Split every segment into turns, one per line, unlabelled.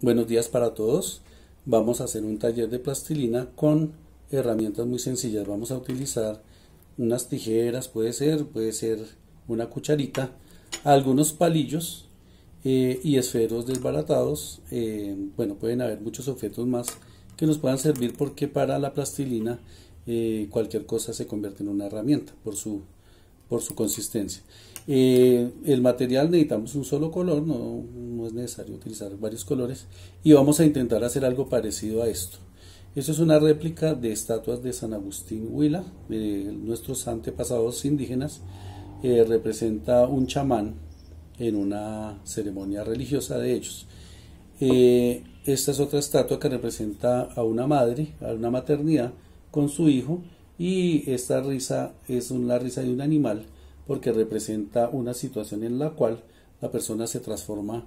Buenos días para todos. Vamos a hacer un taller de plastilina con herramientas muy sencillas. Vamos a utilizar unas tijeras, puede ser, puede ser una cucharita, algunos palillos eh, y esferos desbaratados. Eh, bueno, pueden haber muchos objetos más que nos puedan servir porque para la plastilina eh, cualquier cosa se convierte en una herramienta por su por su consistencia. Eh, el material necesitamos un solo color, no, es necesario utilizar varios colores. Y vamos a intentar hacer algo parecido a esto. Esto es una réplica de estatuas de San Agustín Huila, nuestros antepasados indígenas. Eh, representa un chamán en una ceremonia religiosa de ellos. Eh, esta es otra estatua que representa a una madre, a una maternidad con su hijo y esta risa es una risa de un animal porque representa una situación en la cual la persona se transforma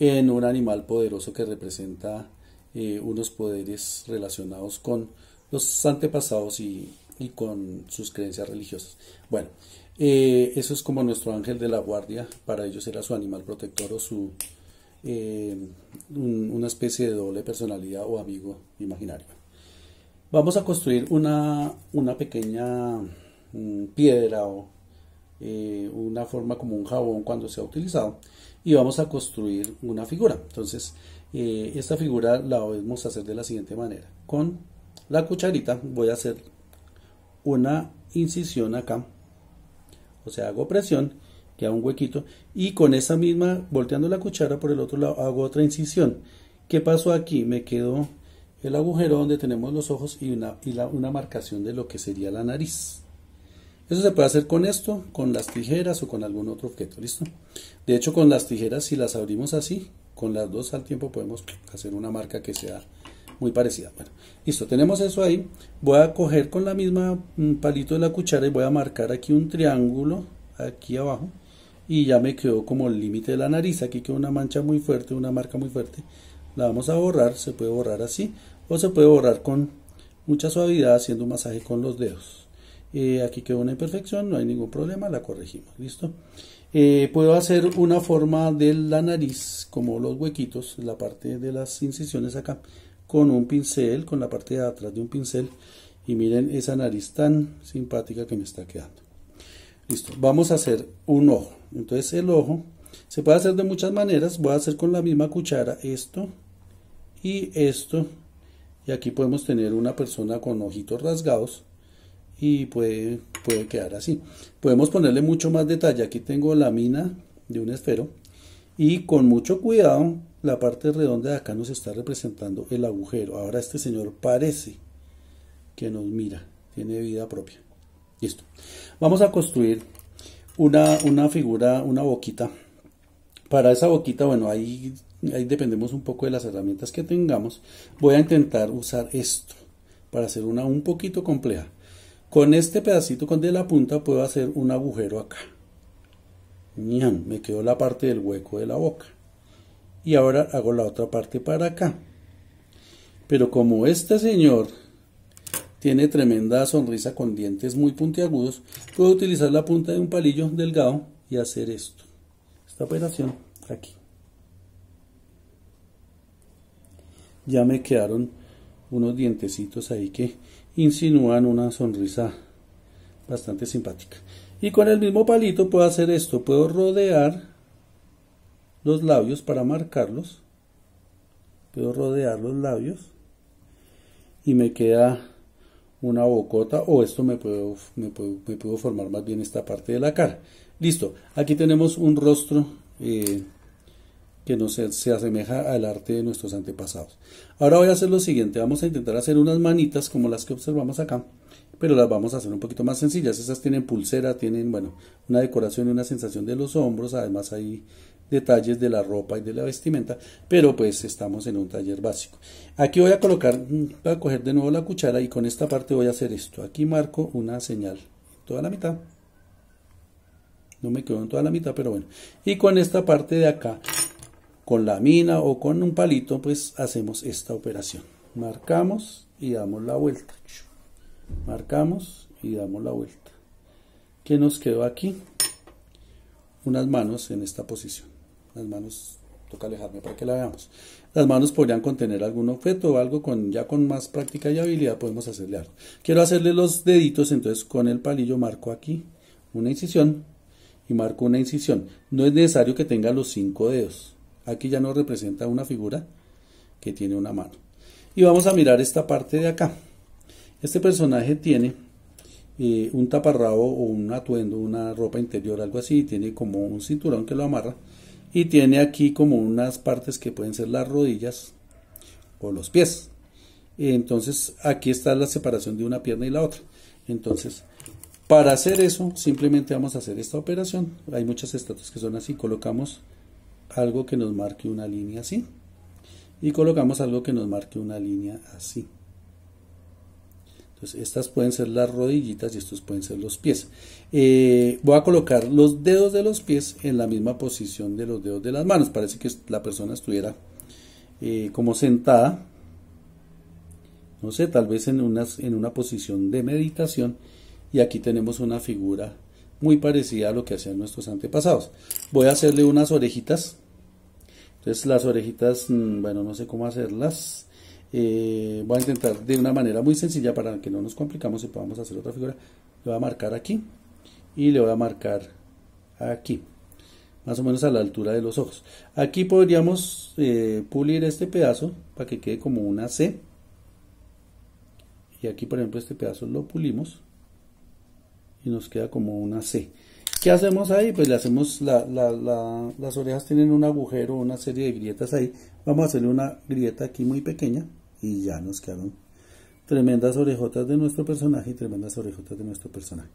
en un animal poderoso que representa eh, unos poderes relacionados con los antepasados y, con sus creencias religiosas. Bueno, eh, eso es como nuestro ángel de la guardia, para ellos era su animal protector o su eh, una especie de doble personalidad o amigo imaginario. Vamos a construir una, una pequeña mm, piedra o eh, una forma como un jabón cuando se ha utilizado y vamos a construir una figura. Entonces, eh, esta figura la vamos a hacer de la siguiente manera. Con la cucharita voy a hacer una incisión acá, o sea, hago presión, que hago un huequito y con esa misma, volteando la cuchara por el otro lado, hago otra incisión. ¿Qué pasó aquí? Me quedo el agujero donde tenemos los ojos y, una, una marcación de lo que sería la nariz. Eso se puede hacer con esto, con las tijeras o con algún otro objeto, ¿listo? De hecho, con las tijeras, si las abrimos así, con las dos al tiempo podemos hacer una marca que sea muy parecida. Bueno, listo, tenemos eso ahí. Voy a coger con la misma mm, palito de la cuchara y voy a marcar aquí un triángulo, aquí abajo, y ya me quedó como el límite de la nariz. Aquí quedó una mancha muy fuerte, una marca muy fuerte la vamos a borrar, se puede borrar así o se puede borrar con mucha suavidad haciendo un masaje con los dedos. Eh, aquí quedó una imperfección, no hay ningún problema, la corregimos, ¿listo? Eh, puedo hacer una forma de la nariz, como los huequitos, la parte de las incisiones acá, con un pincel, con la parte de atrás de un pincel, y miren esa nariz tan simpática que me está quedando. Listo, vamos a hacer un ojo. Entonces el ojo se puede hacer de muchas maneras, voy a hacer con la misma cuchara esto, y esto y aquí podemos tener una persona con ojitos rasgados y puede, puede quedar así podemos ponerle mucho más detalle aquí tengo la mina de un esfero y con mucho cuidado la parte redonda de acá nos está representando el agujero ahora este señor parece que nos mira tiene vida propia listo vamos a construir una, una figura una boquita para esa boquita bueno hay ahí dependemos un poco de las herramientas que tengamos, voy a intentar usar esto para hacer una un poquito compleja. Con este pedacito con de la punta puedo hacer un agujero acá. Me quedó la parte del hueco de la boca. Y ahora hago la otra parte para acá. Pero como este señor tiene tremenda sonrisa con dientes muy puntiagudos, puedo utilizar la punta de un palillo delgado y hacer esto. Esta operación aquí. ya me quedaron unos dientecitos ahí que insinúan una sonrisa bastante simpática. Y con el mismo palito puedo hacer esto, puedo rodear los labios para marcarlos. Puedo rodear los labios y me queda una bocota o esto me puedo, me puedo, formar más bien esta parte de la cara. Listo, aquí tenemos un rostro eh, que no se asemeja al arte de nuestros antepasados. Ahora voy a hacer lo siguiente, vamos a intentar hacer unas manitas como las que observamos acá, pero las vamos a hacer un poquito más sencillas. Esas tienen pulsera, tienen, bueno, una decoración y una sensación de los hombros, además hay detalles de la ropa y de la vestimenta, pero pues estamos en un taller básico. Aquí voy a colocar, mm, voy a coger de nuevo la cuchara y con esta parte voy a hacer esto. Aquí marco una señal, toda la mitad. No me quedo en toda la mitad, pero bueno. Y con esta parte de acá con la mina o con un palito, pues hacemos esta operación. Marcamos y damos la vuelta. Marcamos y damos la vuelta. ¿Qué nos quedó aquí? Unas manos en esta posición. Las manos, toca alejarme para que la veamos. Las manos podrían contener algún objeto o algo con ya con más práctica y habilidad podemos hacerle algo. Quiero hacerle los deditos, entonces con el palillo marco aquí una incisión y marco una incisión. No es necesario que tenga los cinco dedos Aquí ya nos representa una figura que tiene una mano. Y vamos a mirar esta parte de acá. Este personaje tiene eh, un taparrabo o un atuendo, una ropa interior, algo así. Tiene como un cinturón que lo amarra. Y tiene aquí como unas partes que pueden ser las rodillas o los pies. Entonces aquí está la separación de una pierna y la otra. Entonces, para hacer eso, simplemente vamos a hacer esta operación. Hay muchas estatuas que son así. Colocamos algo que nos marque una línea así. Y colocamos algo que nos marque una línea así. Entonces, estas pueden ser las rodillitas y estos pueden ser los pies. Eh, voy a colocar los dedos de los pies en la misma posición de los dedos de las manos. Parece que la persona estuviera eh, como sentada. No sé, tal vez en, en una posición de meditación. Y aquí tenemos una figura muy parecida a lo que hacían nuestros antepasados. Voy a hacerle unas orejitas. Entonces las orejitas, mm, bueno, no sé cómo hacerlas. Eh, voy a intentar de una manera muy sencilla para que no nos complicamos y podamos hacer otra figura. Le voy a marcar aquí y le voy a marcar aquí. Más o menos a la altura de los ojos. Aquí podríamos eh, pulir este pedazo para que quede como una C. Y aquí, por ejemplo, este pedazo lo pulimos nos queda como una C. ¿Qué hacemos ahí? Pues le hacemos, las orejas tienen un agujero, una serie de grietas ahí. Vamos a hacerle una grieta aquí muy pequeña y ya nos quedaron tremendas orejotas de nuestro personaje y tremendas orejotas de nuestro personaje.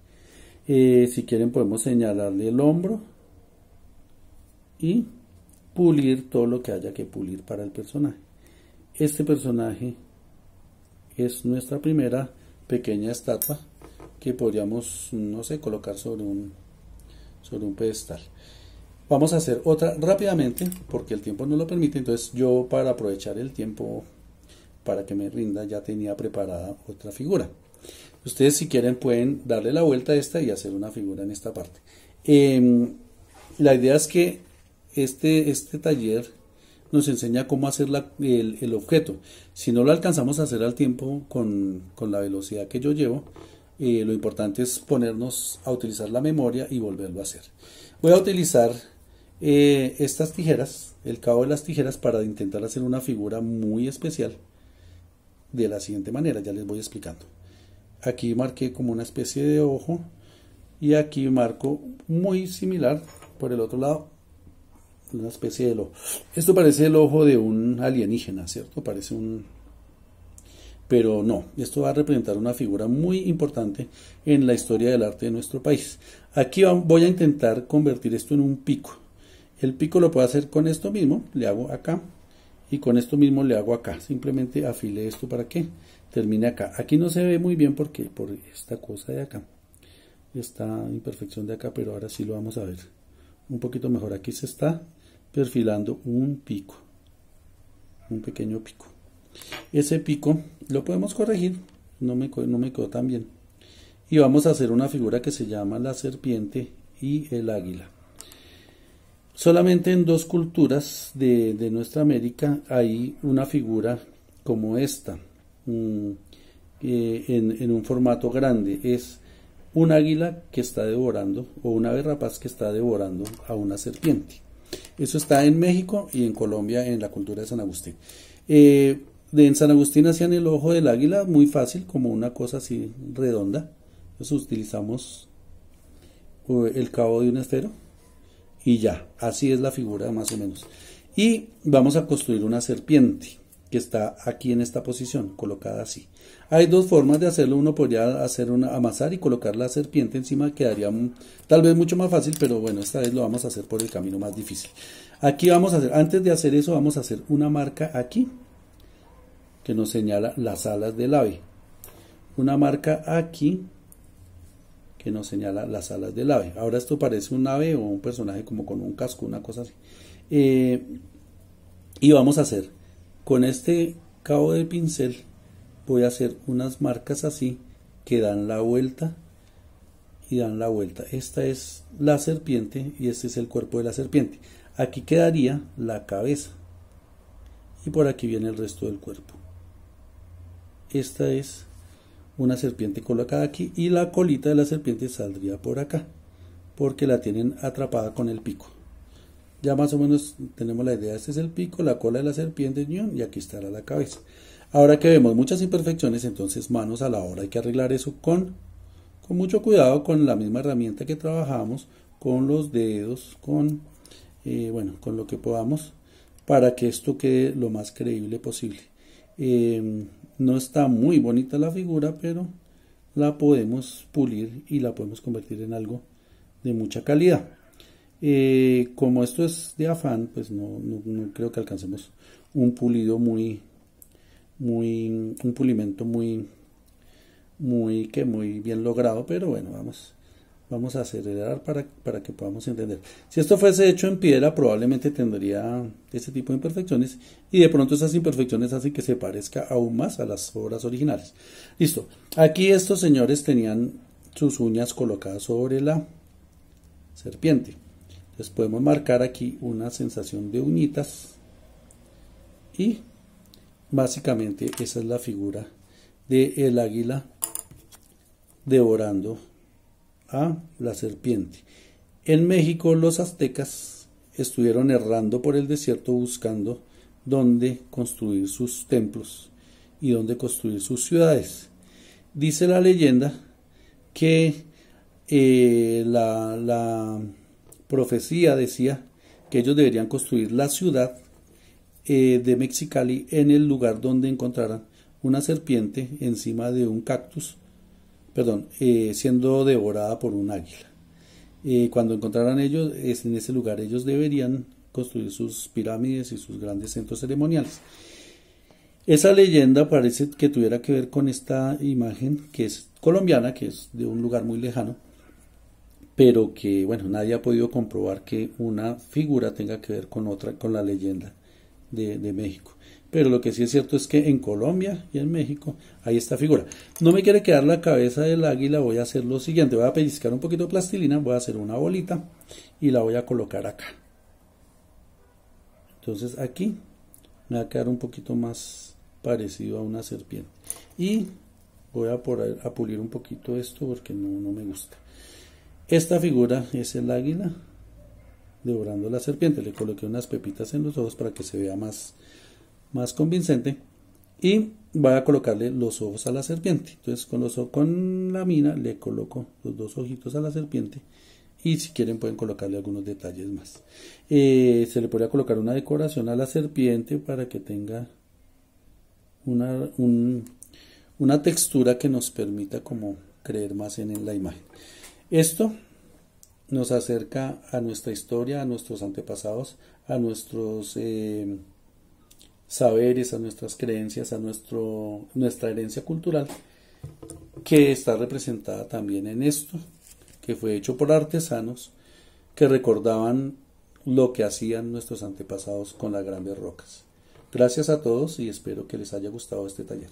Eh, si quieren podemos señalarle el hombro y pulir todo lo que haya que pulir para el personaje. Este personaje es nuestra primera pequeña estatua que podríamos, no sé, colocar sobre un, sobre un pedestal. Vamos a hacer otra rápidamente porque el tiempo no lo permite. Entonces yo para aprovechar el tiempo para que me rinda ya tenía preparada otra figura. Ustedes si quieren pueden darle la vuelta a esta y hacer una figura en esta parte. Em, la idea es que este, este taller nos enseña cómo hacer el, objeto. Si no lo alcanzamos a hacer al tiempo con, con la velocidad que yo llevo, lo importante es ponernos a utilizar la memoria y volverlo a hacer. Voy a utilizar eh, estas tijeras, el cabo de las tijeras, para intentar hacer una figura muy especial de la siguiente manera, ya les voy explicando. Aquí marqué como una especie de ojo y aquí marco muy similar por el otro lado una especie de ojo. Esto parece el ojo de un alienígena, ¿cierto? Parece un, pero no, esto va a representar una figura muy importante en la historia del arte de nuestro país. Aquí voy a intentar convertir esto en un pico. El pico lo puedo hacer con esto mismo, le hago acá, y con esto mismo le hago acá. Simplemente afile esto para que termine acá. Aquí no se ve muy bien porque por esta cosa de acá, esta imperfección de acá, pero ahora sí lo vamos a ver un poquito mejor. Aquí se está perfilando un pico, un pequeño pico ese pico lo podemos corregir, no me, quedó tan bien. Y vamos a hacer una figura que se llama la serpiente y el águila. Solamente en dos culturas de, nuestra América hay una figura como esta, mm, eh, en, un formato grande. Es un águila que está devorando o una ave rapaz que está devorando a una serpiente. Eso está en México y en Colombia en la cultura de San Agustín. Eh, en San Agustín hacían el ojo del águila muy fácil, como una cosa así redonda. Entonces utilizamos eh, el cabo de un esfero y ya, así es la figura más o menos. Y vamos a construir una serpiente que está aquí en esta posición, colocada así. Hay dos formas de hacerlo, uno podría hacer una, amasar y colocar la serpiente encima, quedaría tal vez mucho más fácil, pero bueno, esta vez lo vamos a hacer por el camino más difícil. Aquí vamos a hacer, antes de hacer eso vamos a hacer una marca aquí, que nos señala las alas del ave. Una marca aquí que nos señala las alas del ave. Ahora esto parece un ave o un personaje como con un casco, una cosa así. Eh, y vamos a hacer, con este cabo de pincel voy a hacer unas marcas así que dan la vuelta y dan la vuelta. Esta es la serpiente y este es el cuerpo de la serpiente. Aquí quedaría la cabeza y por aquí viene el resto del cuerpo esta es una serpiente colocada aquí y la colita de la serpiente saldría por acá porque la tienen atrapada con el pico ya más o menos tenemos la idea este es el pico la cola de la serpiente y aquí estará la cabeza ahora que vemos muchas imperfecciones entonces manos a la obra hay que arreglar eso con con mucho cuidado con la misma herramienta que trabajamos con los dedos con eh, bueno con lo que podamos para que esto quede lo más creíble posible eh, no está muy bonita la figura, pero la podemos pulir y la podemos convertir en algo de mucha calidad. Eh, como esto es de afán, pues no, no, creo que alcancemos un pulido muy, muy, un pulimento muy, muy, que muy bien logrado, pero bueno, vamos Vamos a acelerar para, que podamos entender. Si esto fuese hecho en piedra, probablemente tendría este tipo de imperfecciones y de pronto esas imperfecciones hacen que se parezca aún más a las obras originales. Listo. Aquí estos señores tenían sus uñas colocadas sobre la serpiente. Entonces podemos marcar aquí una sensación de uñitas y básicamente esa es la figura del el águila devorando la serpiente. En México los aztecas estuvieron errando por el desierto buscando dónde construir sus templos y dónde construir sus ciudades. Dice la leyenda que eh, la, profecía decía que ellos deberían construir la ciudad eh, de Mexicali en el lugar donde encontraran una serpiente encima de un cactus perdón, eh, siendo devorada por un águila. Eh, cuando encontraran ellos, en ese lugar ellos deberían construir sus pirámides y sus grandes centros ceremoniales. Esa leyenda parece que tuviera que ver con esta imagen que es colombiana, que es de un lugar muy lejano, pero que bueno, nadie ha podido comprobar que una figura tenga que ver con otra, con la leyenda de México pero lo que sí es cierto es que en Colombia y en México hay esta figura. No me quiere quedar la cabeza del águila, voy a hacer lo siguiente, voy a pellizcar un poquito de plastilina, voy a hacer una bolita y la voy a colocar acá. Entonces aquí me va a quedar un poquito más parecido a una serpiente. Y voy a, a pulir un poquito esto porque no, no me gusta. Esta figura es el águila devorando la serpiente. Le coloqué unas pepitas en los ojos para que se vea más, más convincente y voy a colocarle los ojos a la serpiente. Entonces con, los, con la mina le coloco los dos ojitos a la serpiente y si quieren pueden colocarle algunos detalles más. Eh, se le podría colocar una decoración a la serpiente para que tenga una, una textura que nos permita como creer más en, la imagen. Esto nos acerca a nuestra historia, a nuestros antepasados, a nuestros... Eh, saberes, a nuestras creencias, a nuestro, nuestra herencia cultural, que está representada también en esto, que fue hecho por artesanos que recordaban lo que hacían nuestros antepasados con las grandes rocas. Gracias a todos y espero que les haya gustado este taller.